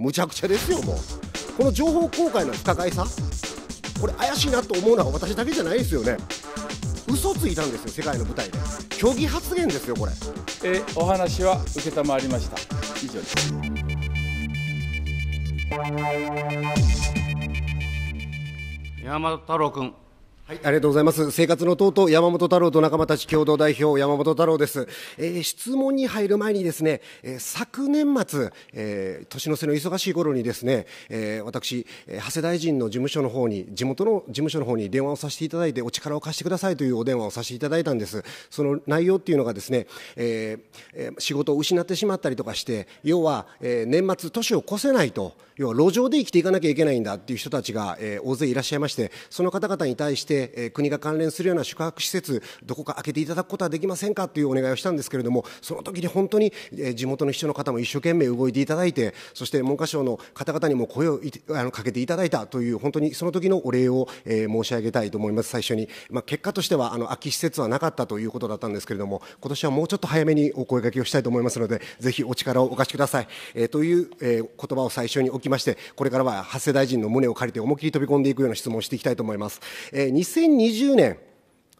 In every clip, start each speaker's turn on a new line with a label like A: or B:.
A: むちゃくちゃですよもうこの情報公開の不可解さこれ怪しいなと思うのは私だけじゃないですよね嘘ついたんですよ世界の舞台で虚偽発言ですよこれえお話は承りました以上です山田太郎君はい、ありがとうございます。生活の党と山本太郎と仲間たち共同代表、山本太郎です。えー、質問に入る前にですね、えー、昨年末、えー、年の瀬の忙しい頃にですね、えー、私、長谷大臣の事務所の方に、地元の事務所の方に電話をさせていただいて、お力を貸してくださいというお電話をさせていただいたんです。その内容っていうのがですね、えー、仕事を失ってしまったりとかして、要は、えー、年末、年を越せないと、要は路上で生きていかなきゃいけないんだっていう人たちが、えー、大勢いらっしゃいまして、その方々に対して、で国が関連するような宿泊施設、どこか開けていただくことはできませんかというお願いをしたんですけれども、その時に本当に地元の秘書の方も一生懸命動いていただいて、そして文科省の方々にも声をあのかけていただいたという、本当にその時のお礼を、えー、申し上げたいと思います、最初に。まあ、結果としてはあの空き施設はなかったということだったんですけれども、今年はもうちょっと早めにお声がけをしたいと思いますので、ぜひお力をお貸しください。えー、という、えー、言葉を最初に置きまして、これからは長谷大臣の胸を借りて思いっきり飛び込んでいくような質問をしていきたいと思います。えー2020年、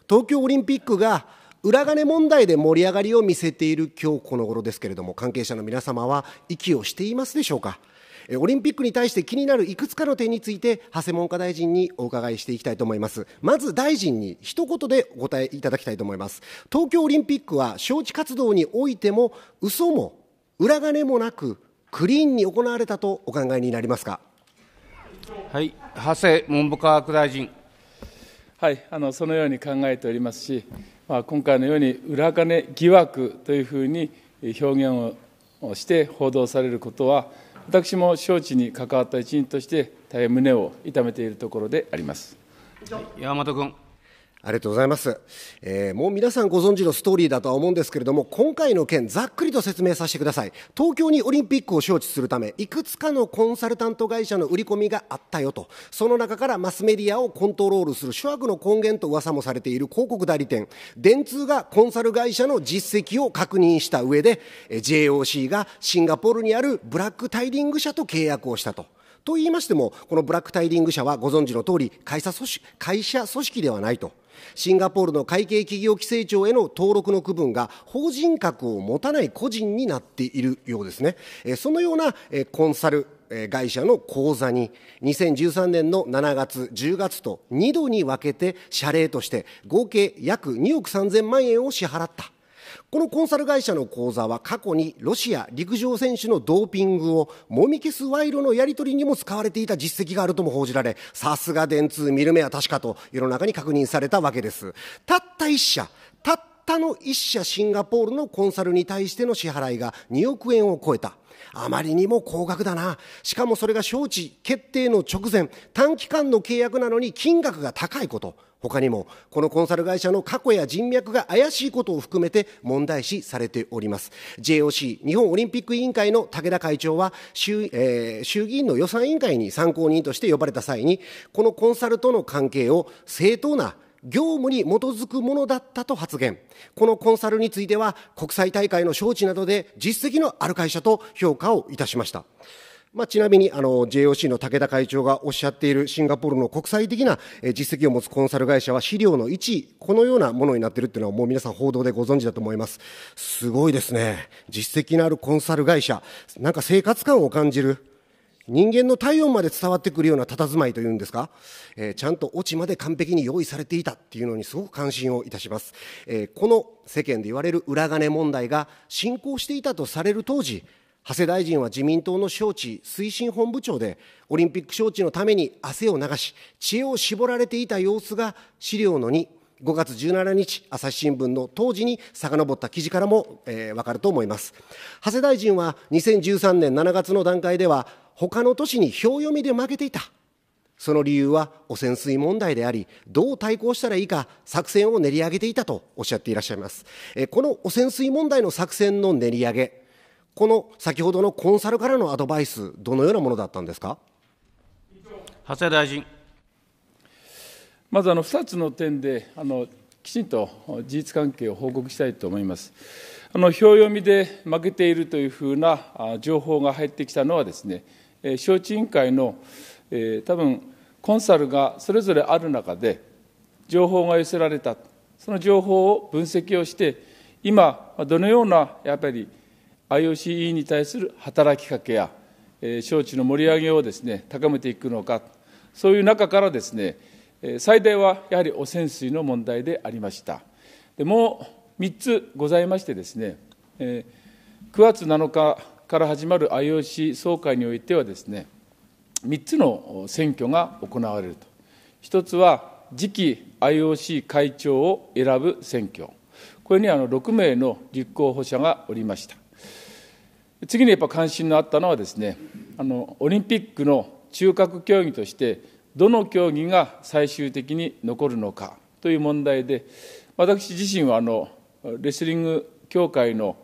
A: 東京オリンピックが裏金問題で盛り上がりを見せている今日この頃ですけれども、関係者の皆様は息をしていますでしょうか。オリンピックに対して気になるいくつかの点について、長谷文科大臣にお伺いしていきたいと思います。まず大臣に一言でお答えいただきたいと思います。東京オリンピックは招致活動においても、嘘も裏金もなく、クリーンに行われたとお考えになりますか。
B: はい、長谷文部科学大臣。はい、あのそのように考えておりますし、まあ、今回のように裏金疑惑というふうに表現をして報道されることは、私も招致に関わった一員として、大変胸を痛めているところであります。
A: 山本君ありがとうございます、えー、もう皆さんご存知のストーリーだとは思うんですけれども今回の件ざっくりと説明させてください東京にオリンピックを招致するためいくつかのコンサルタント会社の売り込みがあったよとその中からマスメディアをコントロールする諸悪の根源と噂もされている広告代理店電通がコンサル会社の実績を確認した上で JOC がシンガポールにあるブラックタイリング社と契約をしたと。と言いましても、このブラックタイリング社はご存知の通り会社組織、会社組織ではないと。シンガポールの会計企業規制庁への登録の区分が法人格を持たない個人になっているようですね。そのようなコンサル会社の口座に2013年の7月、10月と2度に分けて謝礼として合計約2億3000万円を支払った。このコンサル会社の口座は過去にロシア陸上選手のドーピングをもみ消す賄賂のやり取りにも使われていた実績があるとも報じられ、さすが電通見る目は確かと世の中に確認されたわけです。たった一社、たったの一社シンガポールのコンサルに対しての支払いが2億円を超えた。あまりにも高額だな。しかもそれが招致決定の直前、短期間の契約なのに金額が高いこと。他にもこのコンサル会社の過去や人脈が怪しいことを含めて問題視されております JOC 日本オリンピック委員会の武田会長は衆,、えー、衆議院の予算委員会に参考人として呼ばれた際にこのコンサルとの関係を正当な業務に基づくものだったと発言。このコンサルについては、国際大会の招致などで実績のある会社と評価をいたしました。まあ、ちなみにあの JOC の武田会長がおっしゃっているシンガポールの国際的な実績を持つコンサル会社は資料の1位、このようなものになっているというのはもう皆さん報道でご存知だと思います。すごいですね。実績のあるコンサル会社、なんか生活感を感じる。人間の体温まで伝わってくるような佇まいというんですか、えー、ちゃんとオチまで完璧に用意されていたっていうのにすごく感心をいたします、えー、この世間で言われる裏金問題が進行していたとされる当時長谷大臣は自民党の招致推進本部長で、オリンピック招致のために汗を流し、知恵を絞られていた様子が資料の2、5月17日、朝日新聞の当時に遡った記事からも、えー、分かると思います。長谷大臣は2013年7月の段階では、他の都市に票読みで負けていた。その理由は汚染水問題であり、どう対抗したらいいか作戦を練り上げていたとおっしゃっていらっしゃいます。えこの汚染水問題の作戦の練り上げ、この先ほどのコンサルからのアドバイス、どのようなものだったんですか長谷大臣。まず
B: あの2つの点であの、きちんと事実関係を報告したいと思います。あの表読みで負けているというふうな情報が入ってきたのはですね、招致委員会の、えー、多分コンサルがそれぞれある中で、情報が寄せられた、その情報を分析をして、今、どのようなやっぱり IOC に対する働きかけや、招致の盛り上げをです、ね、高めていくのか、そういう中からです、ね、最大はやはり汚染水の問題でありました。でもう3つございましてですね、え9月7日から始まる IOC 総会においてはですね、3つの選挙が行われると。1つは次期 IOC 会長を選ぶ選挙。これにあの6名の立候補者がおりました。次にやっぱ関心のあったのはですねあのオリンピックの中核競技としてどの競技が最終的に残るのかという問題で私自身はあのレスリング協会の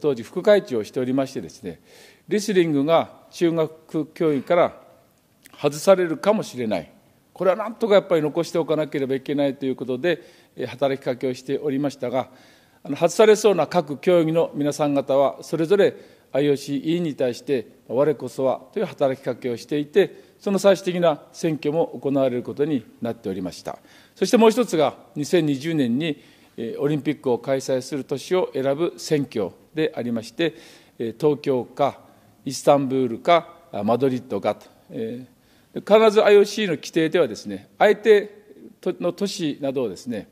B: 当時副会長をしておりましてですねレスリングが中学競技から外されるかもしれないこれはなんとかやっぱり残しておかなければいけないということで働きかけをしておりましたが外されそうな各競技の皆さん方はそれぞれ IOC 委員に対して、我こそはという働きかけをしていて、その最終的な選挙も行われることになっておりました。そしてもう一つが、2020年にオリンピックを開催する年を選ぶ選挙でありまして、東京か、イスタンブールか、マドリッドかと、え必ず IOC の規定ではですね、相手の都市などをですね、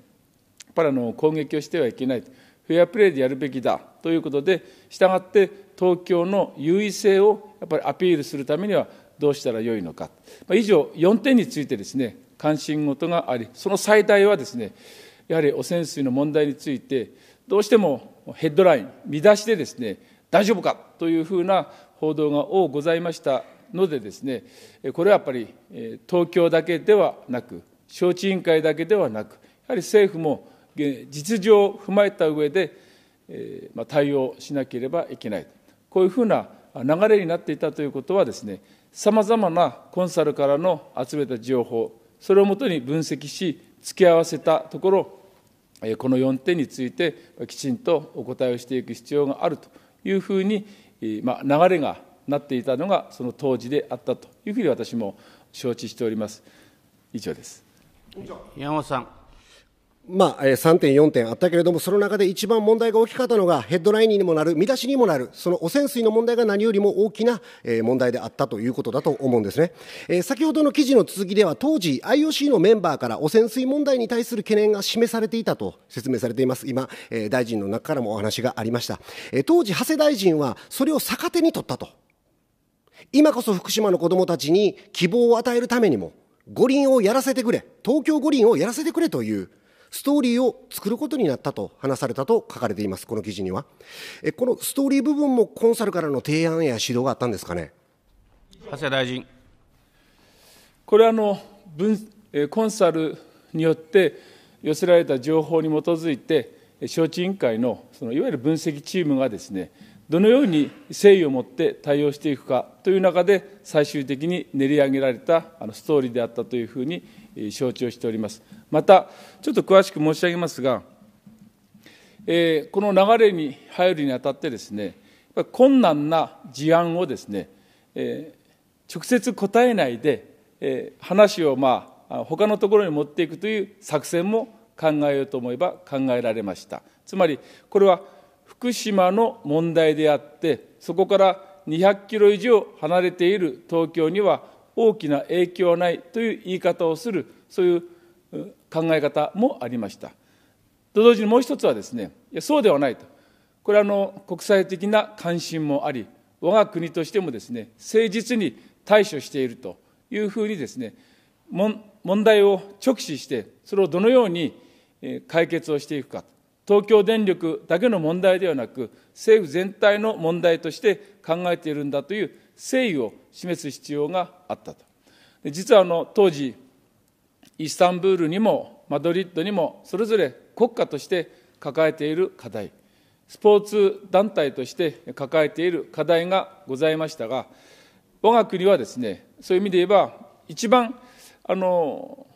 B: りあの攻撃をしてはいけない、フェアプレーでやるべきだということで、したがって、東京の優位性をやっぱりアピールするためにはどうしたらよいのか、ま以上4点についてですね関心事がありその最大はですねやはり汚染水の問題についてどうしてもヘッドライン見出しでですね大丈夫かというふうな報道が多ございましたのでですねこれはやっぱり東京だけではなく招致委員会だけではなくやはり政府も実情を踏まえた上で、えま対応しなければいけない。こういうふうな流れになっていたということはですね、さまざまなコンサルからの集めた情報、それをもとに分析し、付き合わせたところ、この4点についてきちんとお答えをしていく必要があるというふうに、まあ、流れがなっていたのが、その当
A: 時であったというふうに私も承知しております。以上です山本さんまあ、3点、4点あったけれども、その中で一番問題が大きかったのが、ヘッドラインにもなる、見出しにもなる、その汚染水の問題が何よりも大きな問題であったということだと思うんですね。え先ほどの記事の続きでは、当時、IOC のメンバーから汚染水問題に対する懸念が示されていたと説明されています。今、え大臣の中からもお話がありました。え当時、長谷大臣は、それを逆手に取ったと。今こそ福島の子どもたちに希望を与えるためにも、五輪をやらせてくれ、東京五輪をやらせてくれというストーリーを作ることになったと話されたと書かれています、この記事には。えこのストーリー部分もコンサルからの提案や指導があったんですかね。
B: 長谷大臣これはあの分コンサルによって寄せられた情報に基づいて、招致委員会のそのいわゆる分析チームがですね、どのように誠意を持って対応していくかという中で、最終的に練り上げられたあのストーリーであったというふうに承知をしております。また、ちょっと詳しく申し上げますが、えー、この流れに入るにあたってですね、やっぱ困難な事案をですね、えー、直接答えないで、えー、話をまあ他のところに持っていくという作戦も考えようと思えば考えられました。つまりこれは福島の問題であってそこから200キロ以上離れている東京には大きな影響はないという言い方をするそういう考え方もありましたと同時にもう一つはですねいやそうではないとこれはあの国際的な関心もあり我が国としてもですね誠実に対処しているというふうにですね問題を直視してそれをどのように解決をしていくか東京電力だけの問題ではなく政府全体の問題として考えているんだという誠意を示す必要があったと実はあの当時イスタンブールにもマドリッドにもそれぞれ国家として抱えている課題スポーツ団体として抱えている課題がございましたが我が国はですねそういう意味で言えば一番あの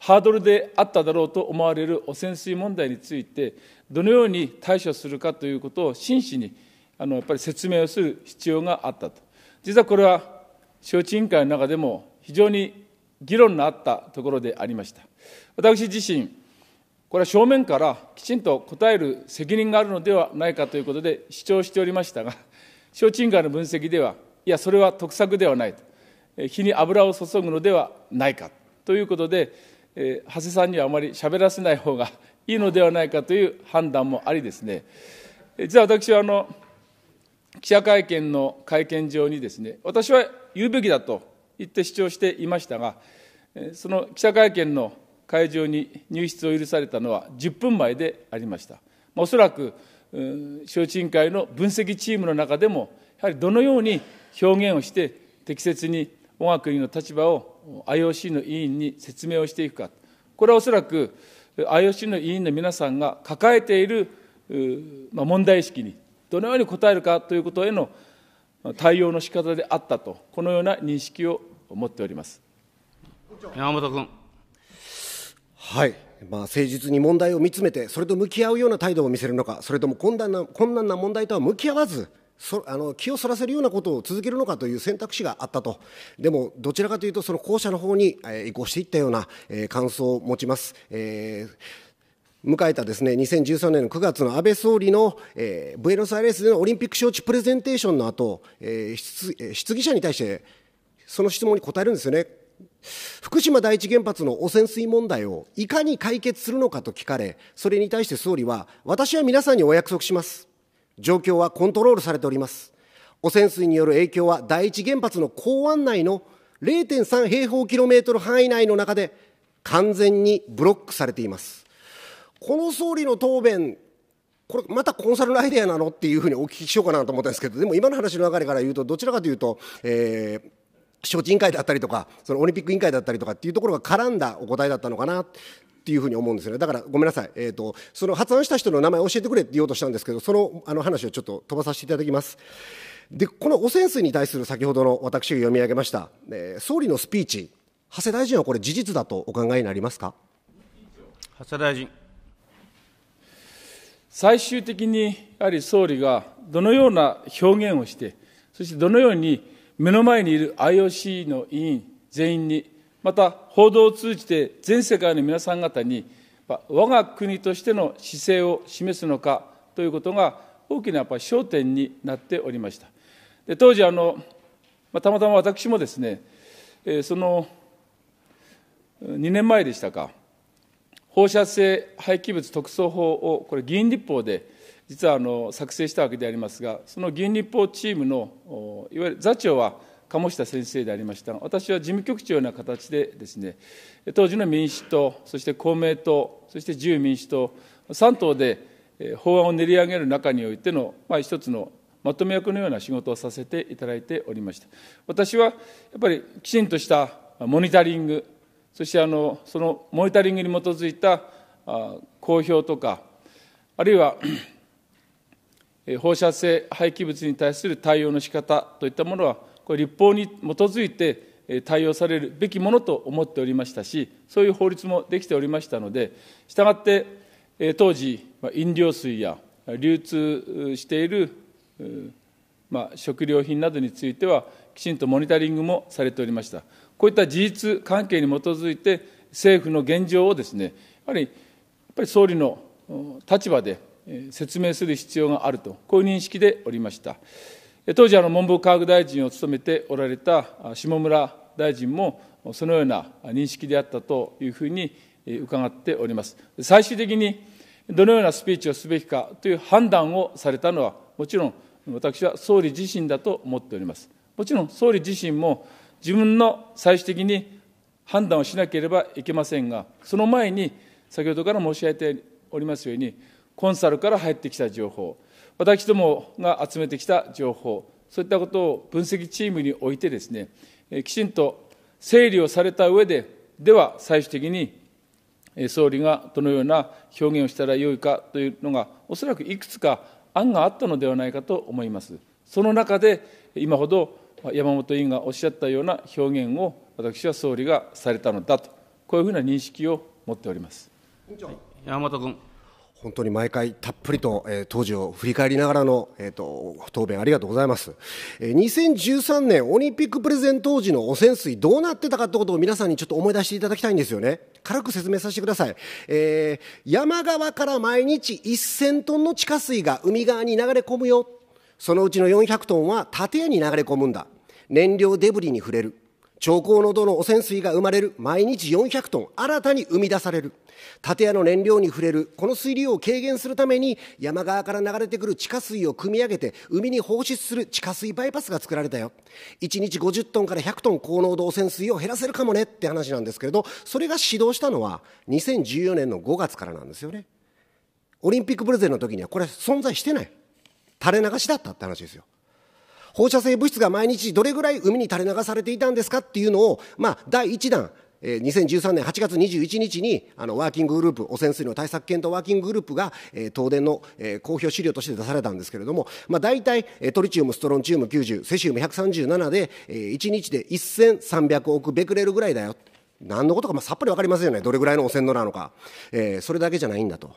B: ハードルであっただろうと思われる汚染水問題についてどのように対処するかということを真摯にあのやっぱり説明をする必要があったと実はこれは招致委員会の中でも非常に議論のあったところでありました。私自身、これは正面からきちんと答える責任があるのではないかということで主張しておりましたが、招致委員会の分析では、いや、それは得策ではないと、火に油を注ぐのではないかということで、えー、長谷さんにはあまり喋らせない方がいいのではないかという判断もありですね、実は私は記者会見の会見上にですね、私は言うべきだと言って主張していましたが、その記者会見の会場に入室を許されたのは10分前でありました。おそらく、招致委員会の分析チームの中でも、やはりどのように表現をして、適切に我が国の立場を IOC の委員に説明をしていくか、これはおそらく IOC の委員の皆さんが抱えている問題意識にどのように答えるかということへの対応の仕方であったと、このような
A: 認識を持っております山本君。はい、まあ、誠実に問題を見つめて、それと向き合うような態度を見せるのか、それとも困難な困難な問題とは向き合わず、そあの気をそらせるようなことを続けるのかという選択肢があったと、でもどちらかというと、その後者の方に、えー、移行していったような、えー、感想を持ちます。えー迎えたですね、2013年の9月の安倍総理の、えー、ブエノスアイレスでのオリンピック招致プレゼンテーションの後、えー質、質疑者に対して、その質問に答えるんですよね。福島第一原発の汚染水問題をいかに解決するのかと聞かれ、それに対して総理は、私は皆さんにお約束します。状況はコントロールされております。汚染水による影響は第一原発の港湾内の0.3平方キロメートル範囲内の中で完全にブロックされています。この総理の答弁これまたコンサルのアイデアなのっていうふうにお聞きしようかなと思ったんですけどでも今の話の流れから言うとどちらかというと、えー、招致委員会だったりとかそのオリンピック委員会だったりとかっていうところが絡んだお答えだったのかなっていうふうに思うんですよねだからごめんなさい、えーと、その発案した人の名前を教えてくれって言おうとしたんですけどそのあの話をちょっと飛ばさせていただきます。でこの汚染水に対する先ほどの私が読み上げました、えー、総理のスピーチ、長谷大臣はこれ、事実だとお考えになりますか
B: 長谷大臣。最終的
A: にやはり
B: 総理がどのような表現をして、そしてどのように目の前にいる IOC の委員全員に、また報道を通じて全世界の皆さん方に、我が国としての姿勢を示すのかということが大きなやっぱ焦点になっておりました。で当時あの、まあ、たまたま私もですね、えー、その2年前でしたか、放射性廃棄物特措法を、これ、議員立法で実はあの作成したわけでありますが、その議員立法チームのいわゆる座長は鴨下先生でありましたが、私は事務局長ような形でです、ね、当時の民主党、そして公明党、そして自由民主党、3党で法案を練り上げる中においての、まあ、一つのまとめ役のような仕事をさせていただいておりました。私はやっぱりきちんとしたモニタリング、そしてあのそのモニタリングに基づいた公表とかあるいは放射性廃棄物に対する対応の仕方といったものはこれ立法に基づいて対応されるべきものと思っておりましたしそういう法律もできておりましたのでしたがって当時飲料水や流通している、食料品などについてはきちんとモニタリングもされておりました。こういった事実関係に基づいて、政府の現状をですね、やはりやっぱり総理の立場で説明する必要があると、こういう認識でおりました。当時、文部科学大臣を務めておられた下村大臣も、そのような認識であったというふうに伺っております。最終的にどのようなスピーチをすべきかという判断をされたのは、もちろん私は総理自身だと思っております。もちろん総理自身も自分の最終的に判断をしなければいけませんが、その前に、先ほどから申し上げておりますように、コンサルから入ってきた情報、私どもが集めてきた情報、そういったことを分析チームにおいてですね、きちんと整理をされた上で、では最終的に総理がどのような表現をしたらよいかというのが、おそらくいくつか案があったのではないかと思います。その中で、今ほど山本委員がおっしゃったような表現を私は総理がされたのだと、こういうふうな認識を持っておりま
A: す。山本君本当に毎回たっぷりと、えー、当時を振り返りながらの、えーと、と答弁ありがとうございます、えー、2013年オリンピックプレゼン当時の汚染水どうなってたかってことを皆さんにちょっと思い出していただきたいんですよね軽く説明させてください、えー、山側から毎日1000トンの地下水が海側に流れ込むよそのうちの400トンは建屋に流れ込むんだ。燃料デブリに触れる。兆候のどの汚染水が生まれる。毎日400トン新たに生み出される。建屋の燃料に触れる。この水量を軽減するために山側から流れてくる地下水を汲み上げて海に放出する地下水バイパスが作られたよ。1日50トンから100トン高濃度汚染水を減らせるかもねって話なんですけれど、それが始動したのは2014年の5月からなんですよね。オリンピックプレゼンの時にはこれ存在してない。垂れ流しだったって話ですよ。放射性物質が毎日どれぐらい海に垂れ流されていたんですかっていうのを、まあ、第1弾、えー、2013年8月21日にあのワーキンググループ汚染水の対策検討ワーキンググループが、えー、東電の、えー、公表資料として出されたんですけれども、まあ、大体トリチウムストロンチウム90セシウム137で、えー、1日で1300億ベクレルぐらいだよ何のことか、まあ、さっぱり分かりませんよねどれぐらいの汚染のなのか、えー、それだけじゃないんだと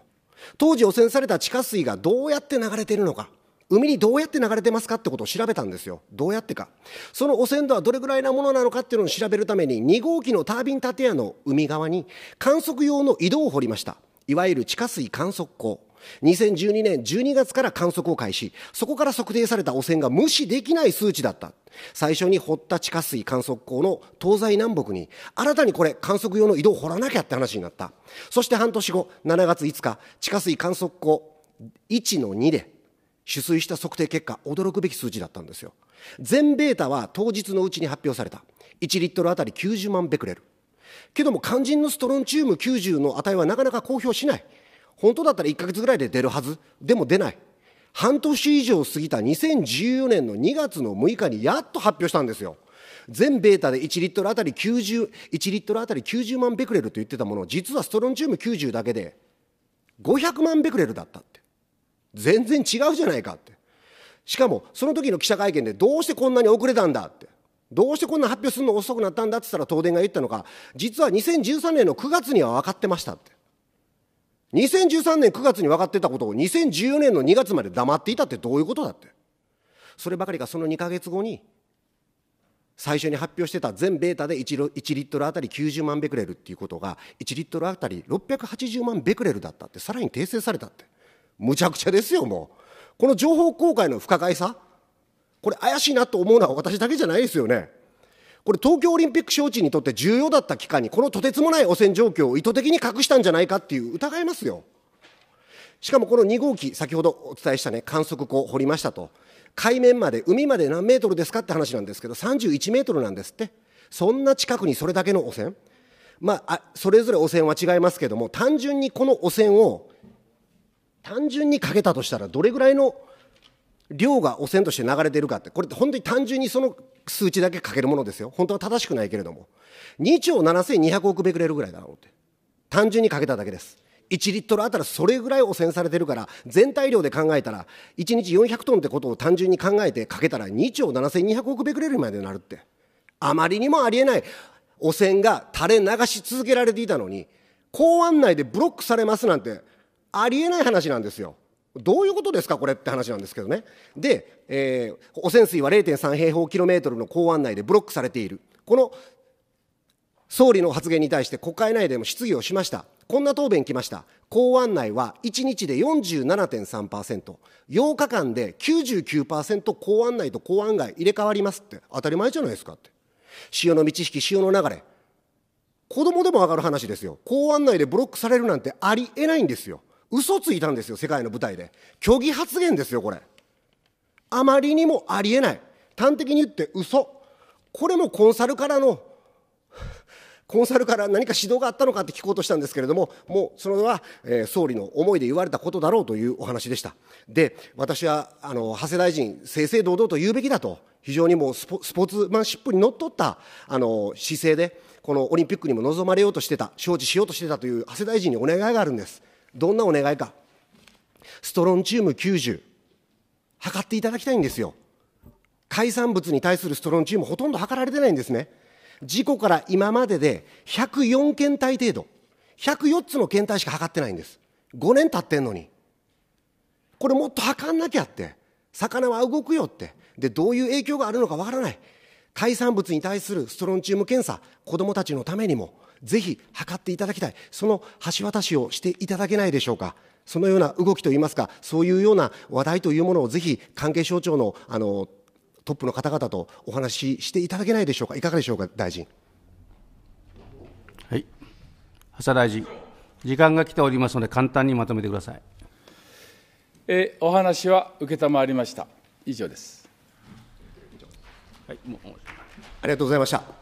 A: 当時汚染された地下水がどうやって流れているのか海にどうやって流れてますかってことを調べたんですよどうやってかその汚染度はどれぐらいなものなのかっていうのを調べるために2号機のタービン建屋の海側に観測用の井戸を掘りましたいわゆる地下水観測口2012年12月から観測を開始そこから測定された汚染が無視できない数値だった最初に掘った地下水観測口の東西南北に新たにこれ観測用の井戸を掘らなきゃって話になったそして半年後7月5日地下水観測口1の2で取水した測定結果、驚くべき数字だったんですよ。全ベータは当日のうちに発表された。1リットルあたり90万ベクレル。けども肝心のストロンチウム90の値はなかなか公表しない。本当だったら1ヶ月ぐらいで出るはず。でも出ない。半年以上過ぎた2014年の2月の6日にやっと発表したんですよ。全ベータで1リットルあたり90、1リットルあたり90万ベクレルと言ってたもの、実はストロンチウム90だけで500万ベクレルだった。全然違うじゃないかって。しかも、その時の記者会見でどうしてこんなに遅れたんだって。どうしてこんな発表するの遅くなったんだって言ったら東電が言ったのか、実は2013年の9月には分かってましたって。2013年9月に分かってたことを2014年の2月まで黙っていたってどういうことだって。そればかりかその2か月後に、最初に発表してた全ベータで 1, 1リットルあたり90万ベクレルっていうことが、1リットルあたり680万ベクレルだったって、さらに訂正されたって。むちゃくちゃですよ、もう。この情報公開の不可解さ、これ怪しいなと思うのは私だけじゃないですよね。これ東京オリンピック招致にとって重要だった期間に、このとてつもない汚染状況を意図的に隠したんじゃないかっていう疑いますよ。しかもこの2号機、先ほどお伝えしたね、観測口を掘りましたと。海面まで、海まで何メートルですかって話なんですけど、31メートルなんですって。そんな近くにそれだけの汚染。まあ、それぞれ汚染は違いますけども、単純にこの汚染を単純にかけたとしたらどれぐらいの量が汚染として流れてるかってこれって本当に単純にその数値だけかけるものですよ本当は正しくないけれども2兆7200億ベクレルぐらいだろうって単純にかけただけです1リットルあたらそれぐらい汚染されてるから全体量で考えたら1日400トンってことを単純に考えてかけたら2兆7200億ベクレルまでなるってあまりにもありえない汚染が垂れ流し続けられていたのに港湾内でブロックされますなんてありえない話なんですよ。どういうことですかこれって話なんですけどね。で、えー、汚染水は0.3平方キロメートルの港湾内でブロックされている。この総理の発言に対して国会内でも質疑をしました。こんな答弁来ました。港湾内は1日で47.3%、8日間で99%港湾内と港湾外入れ替わりますって、当たり前じゃないですかって。潮の満ち引き、潮の流れ。子供でも上がる話ですよ。港湾内でブロックされるなんてありえないんですよ。嘘ついたんですよ、世界の舞台で。虚偽発言ですよ、これ。あまりにもありえない。端的に言って嘘。これもコンサルからの、コンサルから何か指導があったのかって聞こうとしたんですけれども、もうそれは、えー、総理の思いで言われたことだろうというお話でした。で、私はあの長谷大臣、正々堂々と言うべきだと、非常にもうスポーツマンシップにのっとったあの姿勢で、このオリンピックにも臨まれようとしてた、承知しようとしてたという長谷大臣にお願いがあるんです。どんなお願いかストロンチウム90測っていただきたいんですよ海産物に対するストロンチウムほとんど測られてないんですね事故から今までで104検体程度104つの検体しか測ってないんです5年経ってんのにこれもっと測んなきゃって魚は動くよってでどういう影響があるのかわからない海産物に対するストロンチウム検査子どもたちのためにもぜひ測っていただきたい、その橋渡しをしていただけないでしょうか。そのような動きといいますか、そういうような話題というものをぜひ関係省庁のあのトップの方々とお話ししていただけないでしょうか、いかがでしょうか、大臣。はい、長谷大臣、時間が来ておりますので、簡単にまとめてください。
B: えお話は承りました。以上です。はい、もうあ
A: りがとうございました。